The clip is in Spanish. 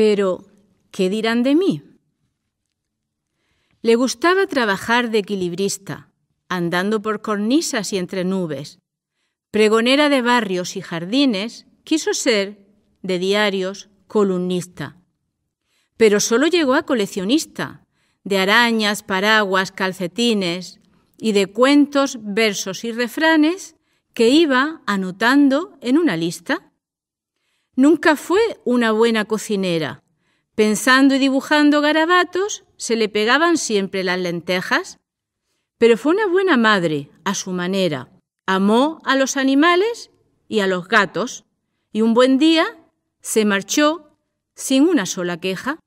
Pero, ¿qué dirán de mí? Le gustaba trabajar de equilibrista, andando por cornisas y entre nubes. Pregonera de barrios y jardines, quiso ser, de diarios, columnista. Pero solo llegó a coleccionista, de arañas, paraguas, calcetines y de cuentos, versos y refranes que iba anotando en una lista. Nunca fue una buena cocinera. Pensando y dibujando garabatos, se le pegaban siempre las lentejas. Pero fue una buena madre, a su manera. Amó a los animales y a los gatos. Y un buen día se marchó sin una sola queja.